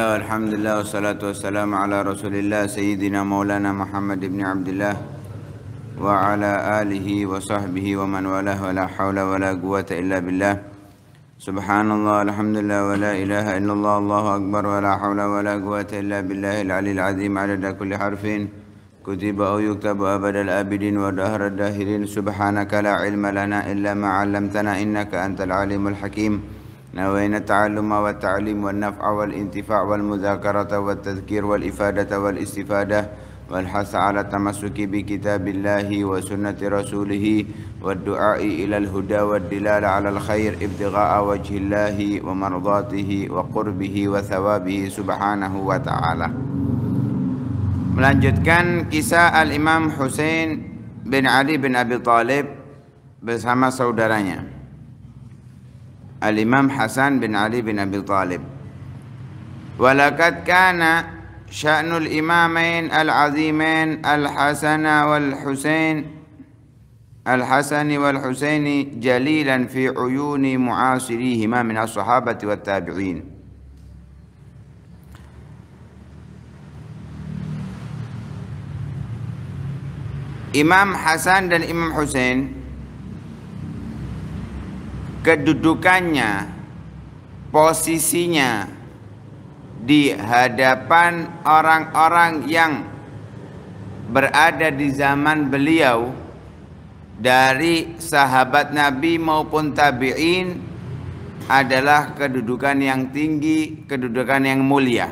الله والحمد لله والصلاة والسلام على رسول الله سيدنا مولانا محمد بن عبد الله وعلى آله وصحبه ومن والاه ولا حول ولا قوة إلا بالله سبحان الله الحمد لله ولا إله إلا الله الله أكبر ولا حول ولا قوة إلا بالله العلي العظيم على كل حرف كتب أو يكتب أبد الآبدين ودهر الداهرين سبحانك لا علم لنا إلا ما علمتنا إنك أنت العليم الحكيم نوينا التعلم والتعليم والنفع والانتفاع والمذاكرة والتذكير والإفادة والاستفادة والحث على التمسك بكتاب الله وسنة رسوله والدعاء إلى الهدى والدلال على الخير ابتغاء وجه الله ومرضاته وقربه وثوابه سبحانه وتعالى melanjutkan kisah Al-Imam Hussein bin Ali bin Abi Thalib bersama saudaranya. الإمام حسن بن علي بن أبي طالب ولقد كان شأن الإمامين العظيمين الحسن والحسين الحسن والحسين جليلا في عيون معاصريهما من الصحابة والتابعين إمام حسن والإمام حسين kedudukannya, posisinya di hadapan orang-orang yang berada di zaman beliau dari sahabat Nabi maupun tabi'in adalah kedudukan yang tinggi, kedudukan yang mulia.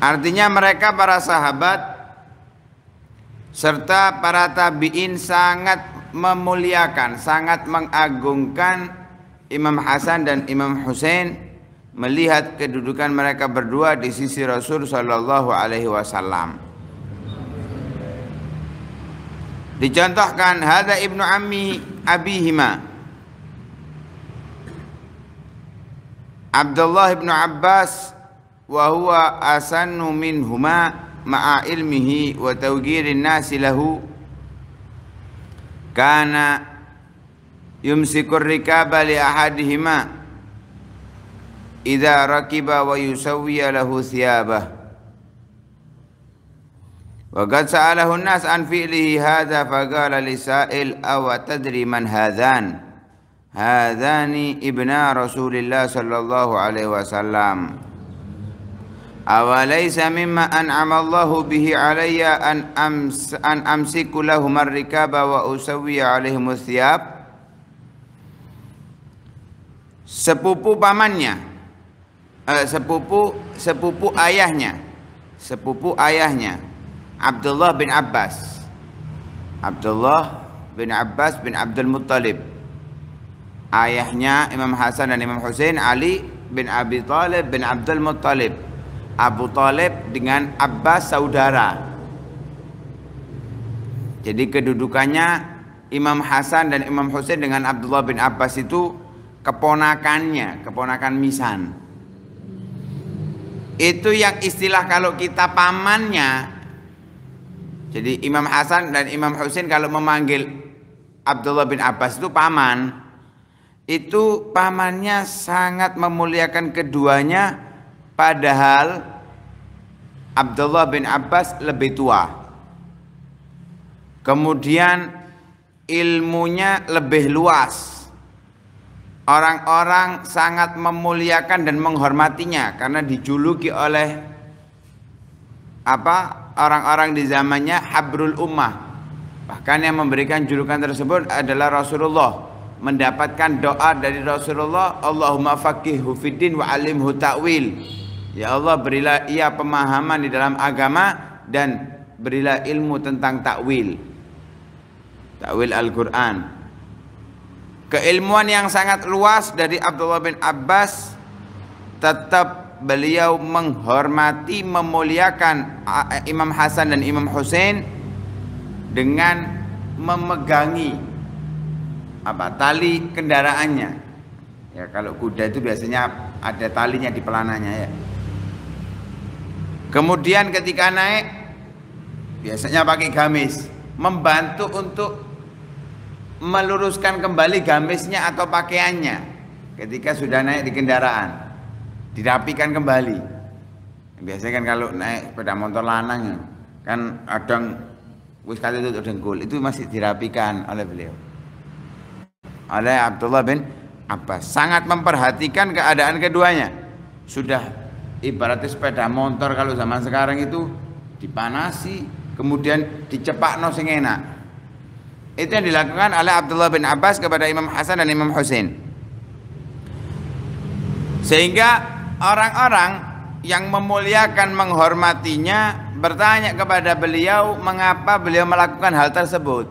Artinya mereka para sahabat serta para tabi'in sangat memuliakan, sangat mengagungkan Imam Hasan dan Imam Hussein melihat kedudukan mereka berdua di sisi Rasul Shallallahu Alaihi Wasallam. Dicontohkan hada ibnu ammi abihima Abdullah ibnu Abbas wa huwa minhuma مع علمه وتوجير الناس له كان يمسك الركاب لأحدهما إذا ركب ويسوي له ثيابه وقد سأله الناس عن فعله هذا فقال لسائل أو تدري من هذان هذان ابنا رسول الله صلى الله عليه وسلم Awalaisa mimma an'ama Allahu bihi alayya an ams an amsiku lahum ar-rikaba wa usawwi alaihim thiyab Sepupu pamannya eh, sepupu sepupu ayahnya sepupu ayahnya Abdullah bin Abbas Abdullah bin Abbas bin Abdul Muttalib ayahnya Imam Hasan dan Imam Hussein Ali bin Abi Talib bin Abdul Muttalib Abu Talib dengan Abbas saudara. Jadi kedudukannya Imam Hasan dan Imam Husain dengan Abdullah bin Abbas itu keponakannya, keponakan misan. Itu yang istilah kalau kita pamannya. Jadi Imam Hasan dan Imam Husain kalau memanggil Abdullah bin Abbas itu paman. Itu pamannya sangat memuliakan keduanya Padahal Abdullah bin Abbas lebih tua. Kemudian ilmunya lebih luas. Orang-orang sangat memuliakan dan menghormatinya karena dijuluki oleh apa? orang-orang di zamannya Habrul Ummah. Bahkan yang memberikan julukan tersebut adalah Rasulullah. Mendapatkan doa dari Rasulullah, Allahumma faqihhu fiddin wa alimhu ta'wil Ya Allah berilah ia pemahaman di dalam agama dan berilah ilmu tentang takwil. Takwil Al-Qur'an. Keilmuan yang sangat luas dari Abdullah bin Abbas tetap beliau menghormati memuliakan Imam Hasan dan Imam Hussein dengan memegangi apa tali kendaraannya ya kalau kuda itu biasanya ada talinya di pelananya ya Kemudian ketika naik biasanya pakai gamis, membantu untuk meluruskan kembali gamisnya atau pakaiannya ketika sudah naik di kendaraan. Dirapikan kembali. Biasanya kan kalau naik sepeda motor lanang kan kadang wis kali itu dengkul, itu masih dirapikan oleh beliau. Oleh Abdullah bin Abbas sangat memperhatikan keadaan keduanya. Sudah ibaratnya sepeda motor kalau zaman sekarang itu dipanasi kemudian dicepak no sing enak itu yang dilakukan oleh Abdullah bin Abbas kepada Imam Hasan dan Imam Hussein sehingga orang-orang yang memuliakan menghormatinya bertanya kepada beliau mengapa beliau melakukan hal tersebut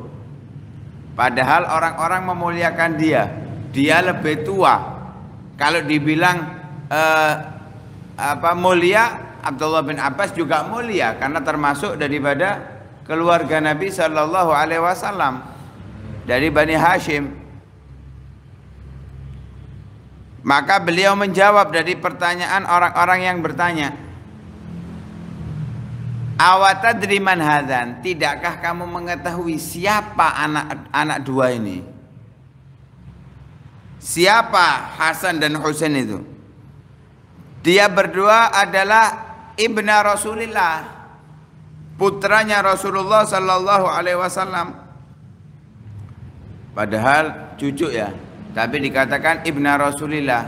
padahal orang-orang memuliakan dia dia lebih tua kalau dibilang eh, apa mulia Abdullah bin Abbas juga mulia karena termasuk daripada keluarga Nabi Shallallahu Alaihi Wasallam dari Bani Hashim. Maka beliau menjawab dari pertanyaan orang-orang yang bertanya. Awatadri man hadzan? Tidakkah kamu mengetahui siapa anak anak dua ini? Siapa Hasan dan Husain itu? Dia berdua adalah ibna Rasulillah, putranya Rasulullah Sallallahu Alaihi Wasallam. Padahal cucu ya, tapi dikatakan ibna Rasulillah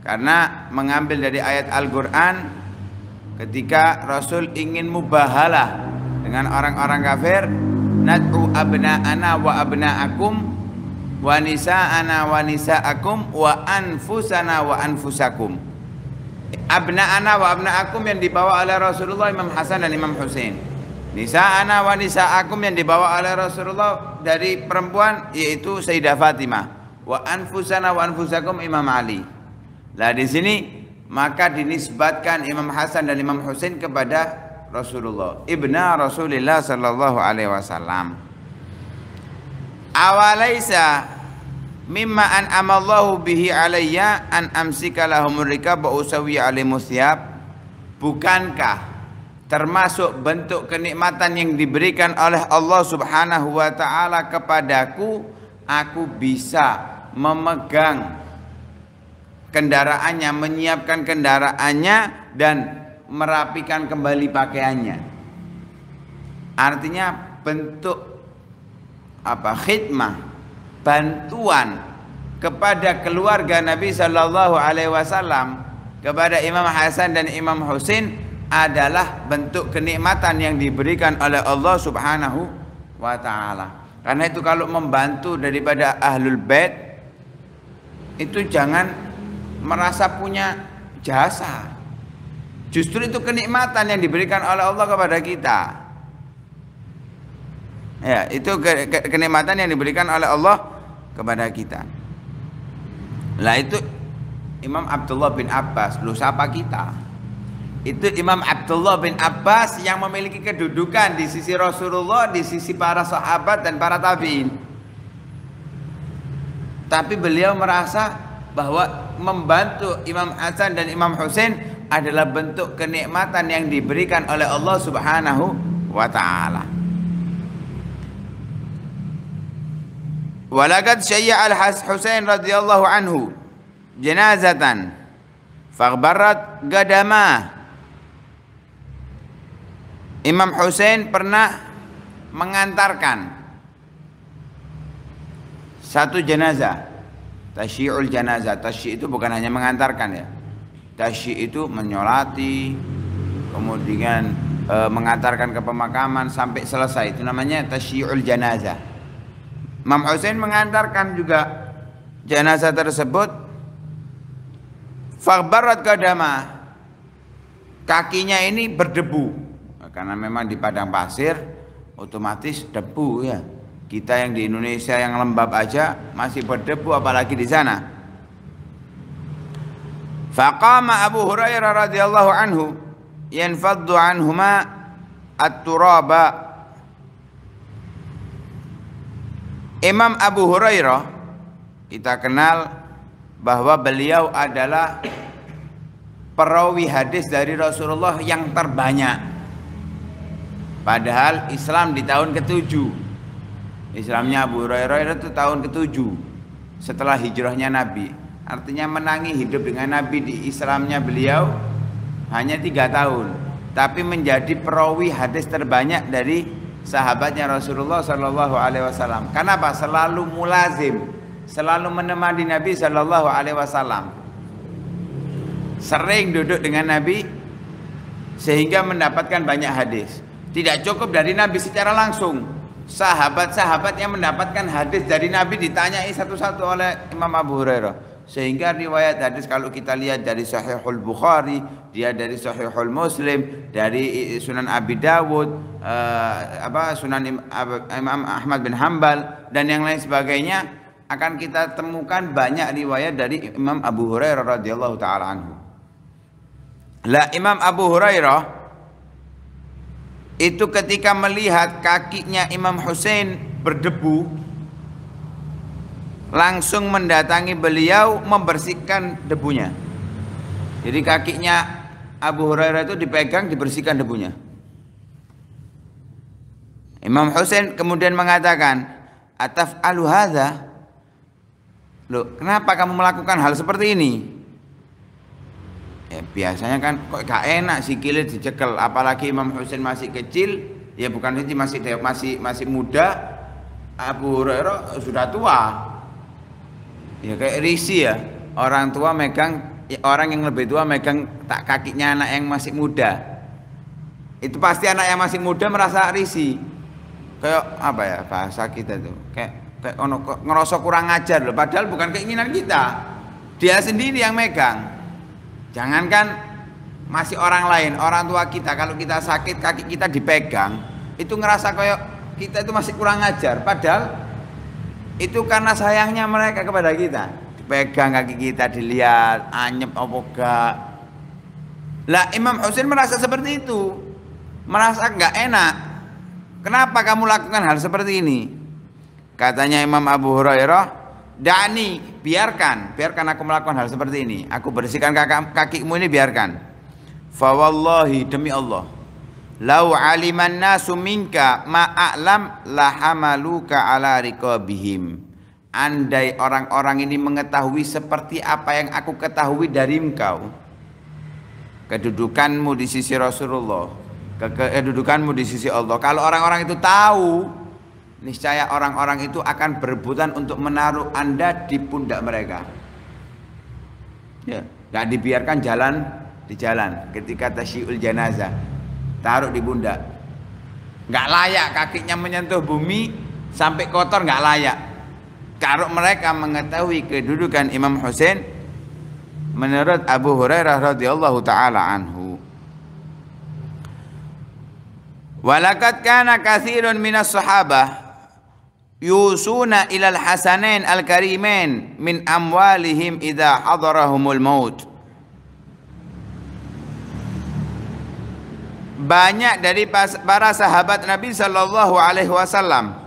karena mengambil dari ayat Al-Quran ketika Rasul ingin mubahalah dengan orang-orang kafir nad'u abna'ana wa abna'akum wa nisa'ana wa nisa'akum wa anfusana wa anfusakum Abna ana wa abna akum yang dibawa oleh Rasulullah Imam Hasan dan Imam Hussein ana wa akum yang dibawa oleh Rasulullah dari perempuan yaitu Sayyidah Fatimah wa anfusana wa anfusakum Imam Ali lah di sini maka dinisbatkan Imam Hasan dan Imam Hussein kepada Rasulullah ibna Rasulillah sallallahu alaihi wasallam awalaisa mimma an amallahu bihi alayya an amsika rika ba usawi alimusyab bukankah termasuk bentuk kenikmatan yang diberikan oleh Allah Subhanahu wa taala kepadaku aku bisa memegang kendaraannya menyiapkan kendaraannya dan merapikan kembali pakaiannya artinya bentuk apa khidmah bantuan kepada keluarga Nabi Shallallahu Alaihi Wasallam kepada Imam Hasan dan Imam Husin adalah bentuk kenikmatan yang diberikan oleh Allah Subhanahu wa taala. Karena itu kalau membantu daripada ahlul bait itu jangan merasa punya jasa. Justru itu kenikmatan yang diberikan oleh Allah kepada kita. Ya, itu kenikmatan yang diberikan oleh Allah kepada kita. Lah itu Imam Abdullah bin Abbas, lu siapa kita? Itu Imam Abdullah bin Abbas yang memiliki kedudukan di sisi Rasulullah, di sisi para sahabat dan para tabiin. Tapi beliau merasa bahwa membantu Imam Hasan dan Imam Hussein adalah bentuk kenikmatan yang diberikan oleh Allah Subhanahu wa taala. Walakad syayya al-Husain radhiyallahu anhu jenazatan faghbarat gadama Imam Husain pernah mengantarkan satu jenazah tasyiul jenazah tasyi itu bukan hanya mengantarkan ya tasyi itu menyolati kemudian e, mengantarkan ke pemakaman sampai selesai itu namanya tasyiul jenazah Imam Hussein mengantarkan juga jenazah tersebut. Fakbarat kadama. Kakinya ini berdebu. Karena memang di padang pasir otomatis debu ya. Kita yang di Indonesia yang lembab aja masih berdebu apalagi di sana. Faqama Abu Hurairah radhiyallahu anhu yanfaddu anhuma at-turaba Imam Abu Hurairah kita kenal bahwa beliau adalah perawi hadis dari Rasulullah yang terbanyak. Padahal Islam di tahun ke-7. Islamnya Abu Hurairah itu tahun ke-7 setelah hijrahnya Nabi. Artinya menangi hidup dengan Nabi di Islamnya beliau hanya tiga tahun. Tapi menjadi perawi hadis terbanyak dari sahabatnya Rasulullah Shallallahu Alaihi Wasallam. Kenapa? Selalu mulazim, selalu menemani Nabi Shallallahu Alaihi Wasallam. Sering duduk dengan Nabi sehingga mendapatkan banyak hadis. Tidak cukup dari Nabi secara langsung. Sahabat-sahabat yang mendapatkan hadis dari Nabi ditanyai satu-satu oleh Imam Abu Hurairah. Sehingga riwayat hadis kalau kita lihat dari Sahihul Bukhari, dia dari Sahihul Muslim, dari Sunan Abi Dawud, uh, apa Sunan Imam Ahmad bin Hambal dan yang lain sebagainya akan kita temukan banyak riwayat dari Imam Abu Hurairah radhiyallahu taala anhu. Lah Imam Abu Hurairah itu ketika melihat kakinya Imam Hussein berdebu langsung mendatangi beliau membersihkan debunya. Jadi kakinya Abu Hurairah itu dipegang dibersihkan debunya. Imam Husain kemudian mengatakan, "Ataf aluhaza, Loh, kenapa kamu melakukan hal seperti ini? Ya, biasanya kan kok gak enak si kilit dicekel, apalagi Imam Husain masih kecil, ya bukan masih masih masih muda, Abu Hurairah sudah tua ya kayak risi ya orang tua megang ya, orang yang lebih tua megang tak kakinya anak yang masih muda itu pasti anak yang masih muda merasa risi kayak apa ya bahasa kita tuh kayak, kayak ngerosok kurang ajar loh padahal bukan keinginan kita dia sendiri yang megang jangankan masih orang lain orang tua kita kalau kita sakit kaki kita dipegang itu ngerasa kayak kita itu masih kurang ajar padahal itu karena sayangnya mereka kepada kita pegang kaki kita dilihat anyep apa gak lah Imam Husain merasa seperti itu merasa enggak enak kenapa kamu lakukan hal seperti ini katanya Imam Abu Hurairah Dani, biarkan, biarkan aku melakukan hal seperti ini. Aku bersihkan kakak, kakimu ini biarkan. Fawallahi demi Allah. Lau aliman nasu minka ma'alam lahamaluka ala rikobihim. Andai orang-orang ini mengetahui seperti apa yang aku ketahui dari engkau. Kedudukanmu di sisi Rasulullah. Eh, kedudukanmu di sisi Allah. Kalau orang-orang itu tahu, niscaya orang-orang itu akan berebutan untuk menaruh Anda di pundak mereka. Ya, Gak dibiarkan jalan di jalan ketika tasyiul jenazah taruh di pundak nggak layak kakinya menyentuh bumi sampai kotor nggak layak kalau mereka mengetahui kedudukan Imam Hussein menurut Abu Hurairah radhiyallahu taala anhu Walakat kana kathirun minas sahabah yusuna ilal hasanain al karimain min amwalihim idha hadarahumul maut banyak dari para sahabat Nabi Shallallahu Alaihi Wasallam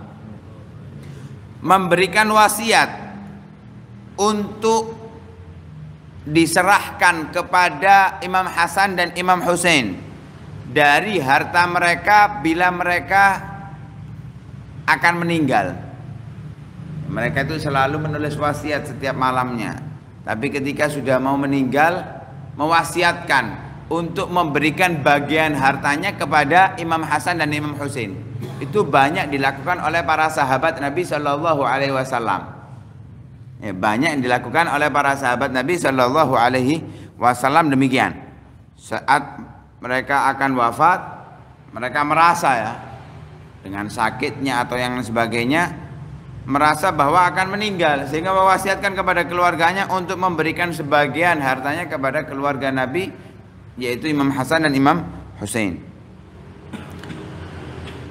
memberikan wasiat untuk diserahkan kepada Imam Hasan dan Imam Hussein dari harta mereka bila mereka akan meninggal. Mereka itu selalu menulis wasiat setiap malamnya. Tapi ketika sudah mau meninggal, mewasiatkan untuk memberikan bagian hartanya kepada Imam Hasan dan Imam Husain. Itu banyak dilakukan oleh para sahabat Nabi Shallallahu Alaihi Wasallam. Ya, banyak yang dilakukan oleh para sahabat Nabi Shallallahu Alaihi Wasallam demikian. Saat mereka akan wafat, mereka merasa ya dengan sakitnya atau yang sebagainya merasa bahwa akan meninggal sehingga mewasiatkan kepada keluarganya untuk memberikan sebagian hartanya kepada keluarga Nabi yaitu Imam Hasan dan Imam Hussein.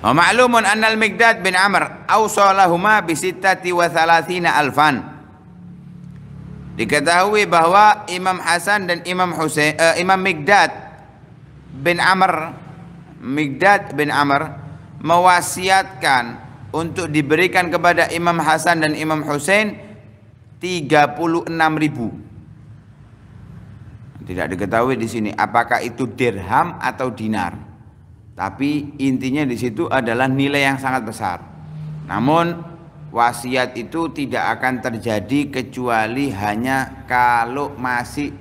Wa ma'lumun Al mikdad bin Amr awsa lahuma bi sittati wa thalathina alfan. Diketahui bahwa Imam Hasan dan Imam Hussein, uh, eh, Imam Mikdad bin Amr Mikdad bin Amr mewasiatkan untuk diberikan kepada Imam Hasan dan Imam puluh 36 ribu tidak diketahui di sini apakah itu dirham atau dinar. Tapi intinya di situ adalah nilai yang sangat besar. Namun wasiat itu tidak akan terjadi kecuali hanya kalau masih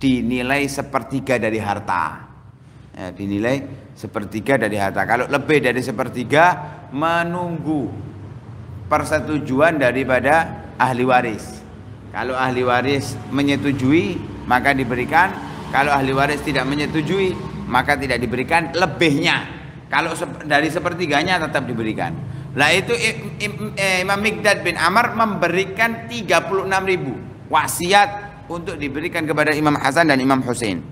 dinilai sepertiga dari harta. Ya, dinilai sepertiga dari harta. Kalau lebih dari sepertiga menunggu persetujuan daripada ahli waris. Kalau ahli waris menyetujui maka diberikan kalau ahli waris tidak menyetujui maka tidak diberikan lebihnya kalau dari sepertiganya tetap diberikan lah itu eh, Imam Mikdad bin Amr memberikan 36 ribu wasiat untuk diberikan kepada Imam Hasan dan Imam Hussein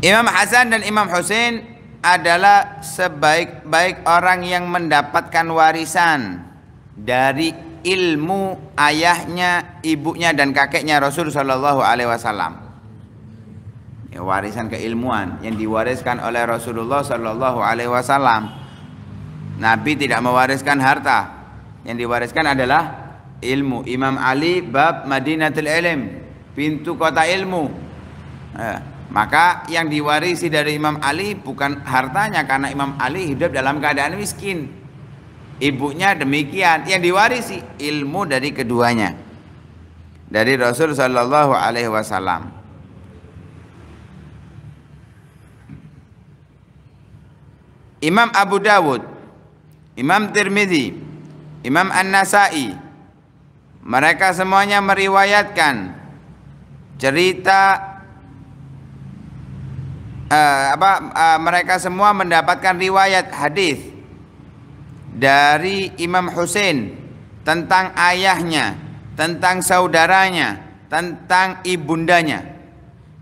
Imam Hasan dan Imam Hussein adalah sebaik-baik orang yang mendapatkan warisan dari ilmu ayahnya, ibunya dan kakeknya Rasul Shallallahu Alaihi Wasallam. Ya, warisan keilmuan yang diwariskan oleh Rasulullah Shallallahu Alaihi Wasallam. Nabi tidak mewariskan harta, yang diwariskan adalah ilmu. Imam Ali bab Madinatul Ilm, pintu kota ilmu. Eh, maka yang diwarisi dari Imam Ali bukan hartanya karena Imam Ali hidup dalam keadaan miskin ibunya demikian yang diwarisi ilmu dari keduanya dari Rasul Shallallahu Alaihi Wasallam Imam Abu Dawud Imam Tirmidzi Imam An-Nasai mereka semuanya meriwayatkan cerita uh, apa uh, mereka semua mendapatkan riwayat hadis dari Imam Hussein tentang ayahnya, tentang saudaranya, tentang ibundanya.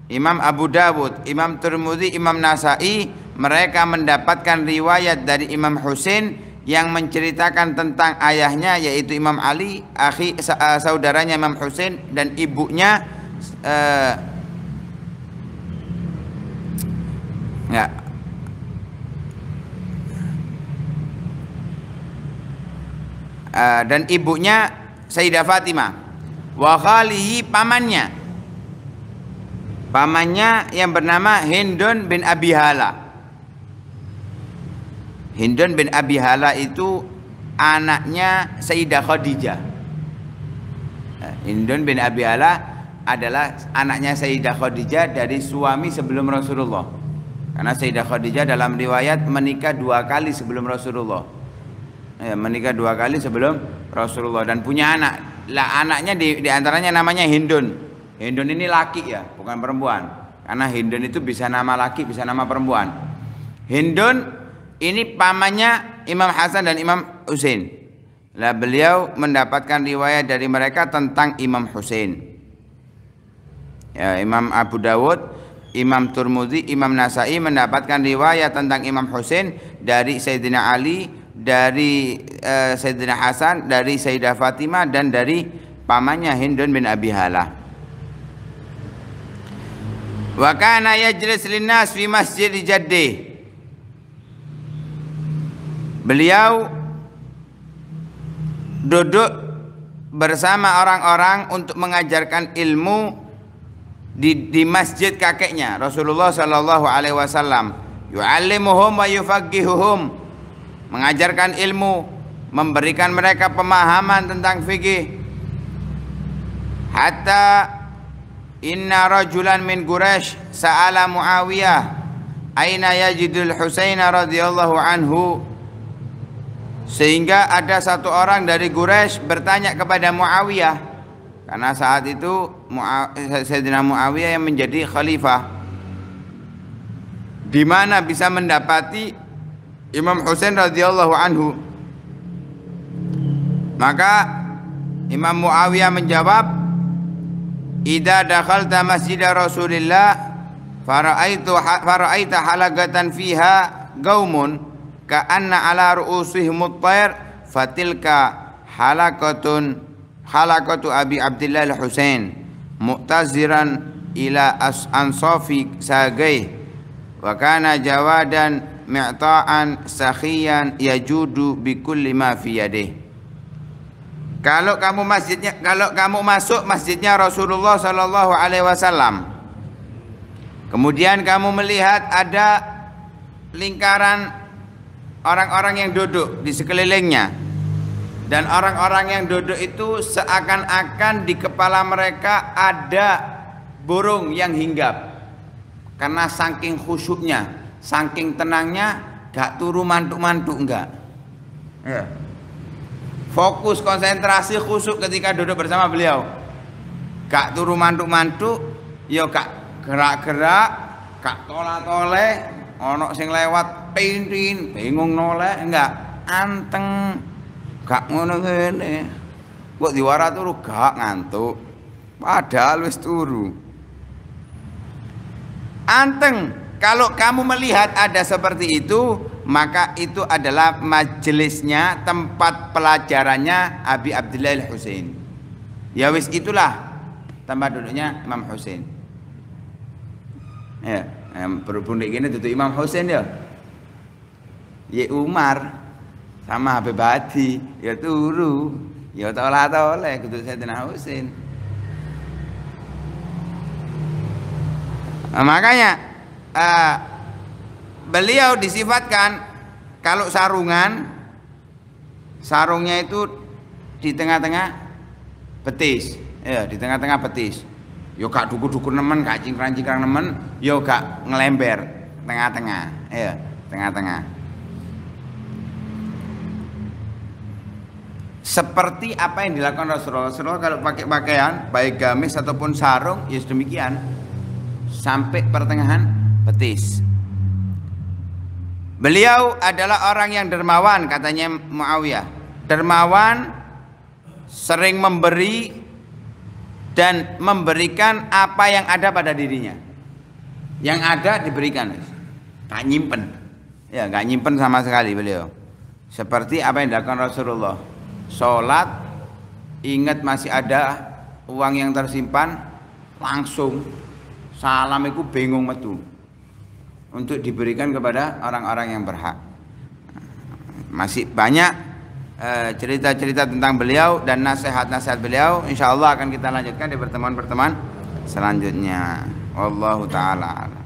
Imam Abu Dawud, Imam Tirmidzi, Imam Nasai mereka mendapatkan riwayat dari Imam Husain yang menceritakan tentang ayahnya yaitu Imam Ali, akhi eh, saudaranya Imam Husain dan ibunya eh, ya Eh, dan ibunya Sayyidah Fatimah wa khalihi pamannya pamannya yang bernama Hindun bin Abi Hala Hindun bin Abi Hala itu anaknya Sayyidah Khadijah eh, Hindun bin Abi Hala adalah anaknya Sayyidah Khadijah dari suami sebelum Rasulullah. Karena Sayyidah Khadijah dalam riwayat menikah dua kali sebelum Rasulullah ya, menikah dua kali sebelum Rasulullah dan punya anak lah anaknya di, di antaranya namanya Hindun Hindun ini laki ya bukan perempuan karena Hindun itu bisa nama laki bisa nama perempuan Hindun ini pamannya Imam Hasan dan Imam Husain lah beliau mendapatkan riwayat dari mereka tentang Imam Husain ya, Imam Abu Dawud Imam Turmudi, Imam Nasai mendapatkan riwayat tentang Imam Husain dari Sayyidina Ali dari uh, Sayyidina Hasan, dari Sayyidah Fatimah dan dari pamannya Hindun bin Abi Halah. Wa kana yajlis linnas fi Masjid jaddi. Beliau duduk bersama orang-orang untuk mengajarkan ilmu di, di masjid kakeknya Rasulullah sallallahu alaihi wasallam yu'allimuhum wa yufaqihuhum mengajarkan ilmu, memberikan mereka pemahaman tentang fikih. Hatta inna rajulan min Quraisy sa'ala Muawiyah aina yajidul Husain radhiyallahu anhu sehingga ada satu orang dari Quraisy bertanya kepada Muawiyah karena saat itu Sayyidina Muawiyah yang menjadi khalifah di mana bisa mendapati Imam Husain radhiyallahu anhu. Maka Imam Muawiyah menjawab, "Idza dakhalta masjid Rasulillah faraaitu faraaita halagatan fiha gaumun ka'anna ala ru'usihim at-tayr fatilka halakatun halakatu Abi Abdullah Al-Husain mu'taziran ila as ansafi sagai wa kana jawadan mi'ta'an sakhiyan yajudu bikulli ma fi yadih. Kalau kamu masjidnya kalau kamu masuk masjidnya Rasulullah sallallahu alaihi wasallam. Kemudian kamu melihat ada lingkaran orang-orang yang duduk di sekelilingnya. Dan orang-orang yang duduk itu seakan-akan di kepala mereka ada burung yang hinggap karena saking khusyuknya saking tenangnya gak turu mantuk-mantuk enggak ya. fokus konsentrasi khusus ketika duduk bersama beliau gak turu mantuk-mantuk ya gak gerak-gerak gak tolak tole onok sing lewat pintin bingung noleh enggak anteng gak ngono ngene kok diwara turu gak ngantuk padahal wis turu anteng kalau kamu melihat ada seperti itu, maka itu adalah majelisnya, tempat pelajarannya Abi Abdullah Al-Husain. Ya wis itulah tempat duduknya Imam Husain. Ya, berhubung gini duduk Imam Husain ya. Ya Umar sama Habib Hadi ya turu ya tolak tolak duduk Sayyidina Husain. Nah, makanya uh, beliau disifatkan kalau sarungan sarungnya itu di tengah-tengah betis ya di tengah-tengah betis yo ya, gak duku-duku nemen gak cingkrang-cingkrang nemen yo ya, gak ngelember tengah-tengah ya tengah-tengah seperti apa yang dilakukan Rasulullah Rasulullah kalau pakai pakaian baik gamis ataupun sarung ya demikian sampai pertengahan betis. Beliau adalah orang yang dermawan katanya Muawiyah. Dermawan sering memberi dan memberikan apa yang ada pada dirinya. Yang ada diberikan. tak nyimpen. Ya, nggak nyimpen sama sekali beliau. Seperti apa yang dilakukan Rasulullah. Sholat, ingat masih ada uang yang tersimpan, langsung salam itu bingung metu untuk diberikan kepada orang-orang yang berhak. Masih banyak eh, cerita-cerita tentang beliau dan nasihat-nasihat beliau insya Allah akan kita lanjutkan di pertemuan-pertemuan selanjutnya. Wallahu taala